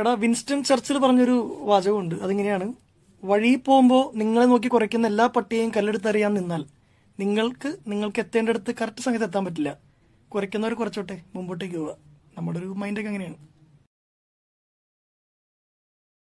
എടാ Winston Churchill പറഞ്ഞൊരു വാചകമുണ്ട് അതിങ്ങനെയാണ് വഴി പോകുമ്പോൾ നിങ്ങളെ നോക്കി കുറയ്ക്കുന്ന എല്ലാ പട്ടിയെയും കല്ലെടുത്തറിയാൻ നിന്നാൽ നിങ്ങൾക്ക് നിങ്ങൾക്ക് എത്തേണ്ട അടുത്ത് കറക്റ്റ് സമയത്ത് എത്താൻ പറ്റില്ല കുറയ്ക്കുന്നവർ കുറച്ചോട്ടെ മുമ്പോട്ടേക്ക് പോവുക നമ്മുടെ ഒരു മൈൻഡൊക്കെ അങ്ങനെയാണ്